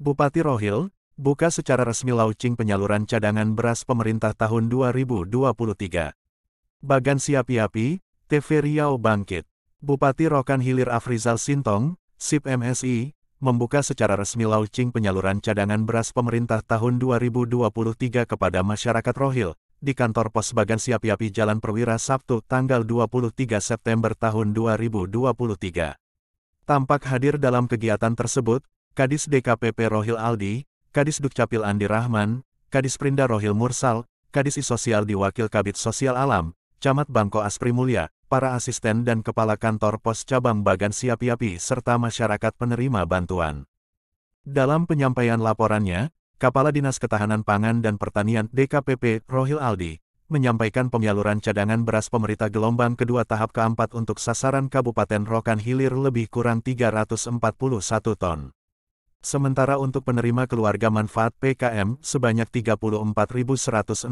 Bupati Rohil, buka secara resmi launching penyaluran cadangan beras pemerintah tahun 2023. Bagan Siapi-api, TV Riau bangkit. Bupati Rokan Hilir Afrizal Sintong, SIP MSI, membuka secara resmi launching penyaluran cadangan beras pemerintah tahun 2023 kepada masyarakat Rohil, di kantor pos Bagan Siapi-api Jalan Perwira Sabtu tanggal 23 September tahun 2023. Tampak hadir dalam kegiatan tersebut, Kadis DKPP Rohil Aldi, Kadis Dukcapil Andi Rahman, Kadis Prinda Rohil Mursal, Kadis Isosial di Wakil Kabit Sosial Alam, Camat Bangko Aspri Mulia, para asisten dan kepala kantor pos cabang Bagan Siapiapi serta masyarakat penerima bantuan. Dalam penyampaian laporannya, Kepala Dinas Ketahanan Pangan dan Pertanian DKPP Rohil Aldi menyampaikan penyaluran cadangan beras pemerintah gelombang kedua tahap keempat untuk sasaran Kabupaten Rokan Hilir lebih kurang 341 ton. Sementara untuk penerima keluarga manfaat PKM sebanyak 34.164,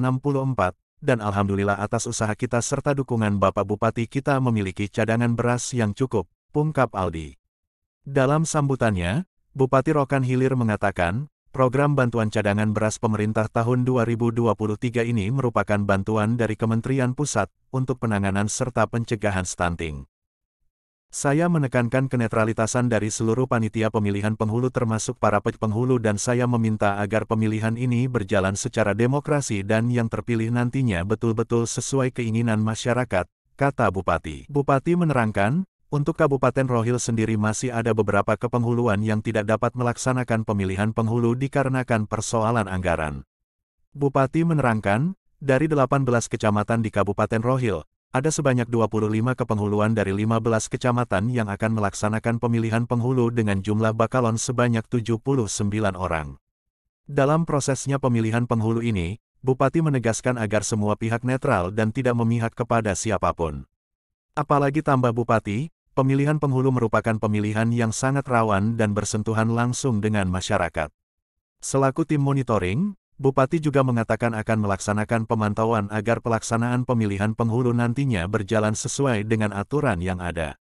dan Alhamdulillah atas usaha kita serta dukungan Bapak Bupati kita memiliki cadangan beras yang cukup, pungkap Aldi. Dalam sambutannya, Bupati Rokan Hilir mengatakan, program bantuan cadangan beras pemerintah tahun 2023 ini merupakan bantuan dari Kementerian Pusat untuk penanganan serta pencegahan stunting. Saya menekankan kenetralitasan dari seluruh panitia pemilihan penghulu termasuk para penghulu dan saya meminta agar pemilihan ini berjalan secara demokrasi dan yang terpilih nantinya betul-betul sesuai keinginan masyarakat, kata Bupati. Bupati menerangkan, untuk Kabupaten Rohil sendiri masih ada beberapa kepenghuluan yang tidak dapat melaksanakan pemilihan penghulu dikarenakan persoalan anggaran. Bupati menerangkan, dari 18 kecamatan di Kabupaten Rohil, ada sebanyak 25 kepenghuluan dari 15 kecamatan yang akan melaksanakan pemilihan penghulu dengan jumlah bakalon sebanyak 79 orang. Dalam prosesnya pemilihan penghulu ini, Bupati menegaskan agar semua pihak netral dan tidak memihak kepada siapapun. Apalagi tambah Bupati, pemilihan penghulu merupakan pemilihan yang sangat rawan dan bersentuhan langsung dengan masyarakat. Selaku tim monitoring, Bupati juga mengatakan akan melaksanakan pemantauan agar pelaksanaan pemilihan penghulu nantinya berjalan sesuai dengan aturan yang ada.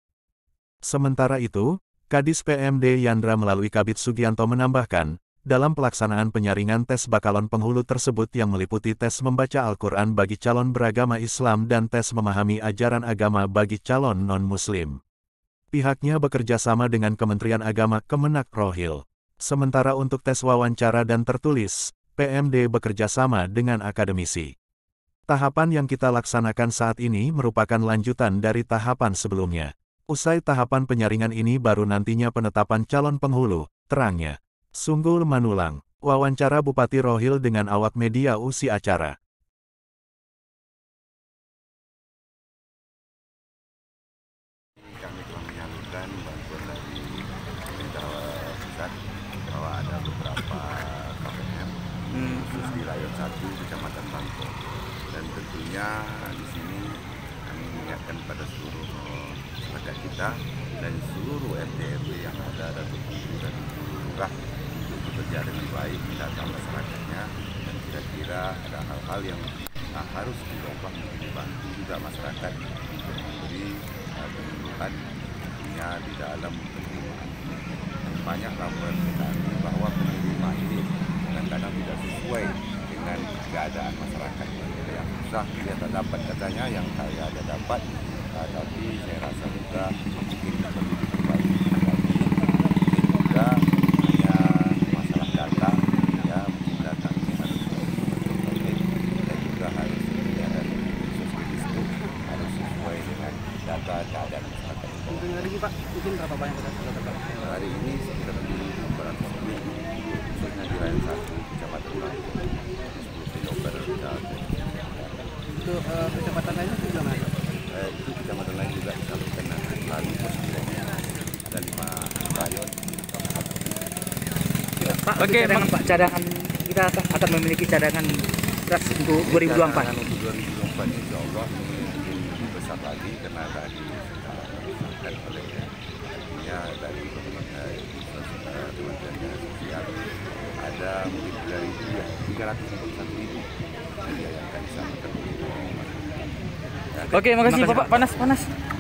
Sementara itu, Kadis PMD Yandra melalui Kabit Sugianto menambahkan, dalam pelaksanaan penyaringan tes bakalon penghulu tersebut yang meliputi tes membaca Al-Quran bagi calon beragama Islam dan tes memahami ajaran agama bagi calon non-Muslim. Pihaknya bekerja sama dengan Kementerian Agama Kemenak Rohil. Sementara untuk tes wawancara dan tertulis, PMD bekerja sama dengan akademisi. Tahapan yang kita laksanakan saat ini merupakan lanjutan dari tahapan sebelumnya. Usai tahapan penyaringan ini baru nantinya penetapan calon penghulu, terangnya. Sunggul Manulang, wawancara Bupati Rohil dengan awak media usi acara. 1 Kecamatan Bangko dan tentunya di sini kami mengingatkan pada seluruh warga kita dan seluruh RT RW yang ada dan seluruh dan seluruh untuk bekerja dengan baik dalam masyarakatnya dan kira-kira ada hal-hal yang harus dirombak untuk membantu juga masyarakat untuk memberi uh, tentunya di dalam penerimaan banyak laporan kita bahwa penerimaan ini kadang-kadang tidak sesuai dengan keadaan masyarakat yang susah dia tak dapat katanya yang saya ada dapat ah, tapi saya rasa juga mungkin lebih Untuk hari ini Pak, mungkin berapa banyak sudah terbang? Hari ini sekitar 1.400 mobil, khususnya di lain satu kecamatan Lain, 10 kilometer kita Untuk kecamatan lainnya juga mana? Eh, itu kecamatan lain juga kalau kena lalu pos ada lima rayon. Pak, Oke, cadangan, Pak, cadangan kita akan memiliki cadangan beras untuk 2024. Untuk 2024 insya Allah ini lebih besar lagi karena tadi dikerjakan oleh ya dari Kementerian teman Sosial ada mungkin dari ribu ya tiga ratus empat puluh satu ribu yang akan disampaikan ya, Oke, makasih Bapak. Panas, panas.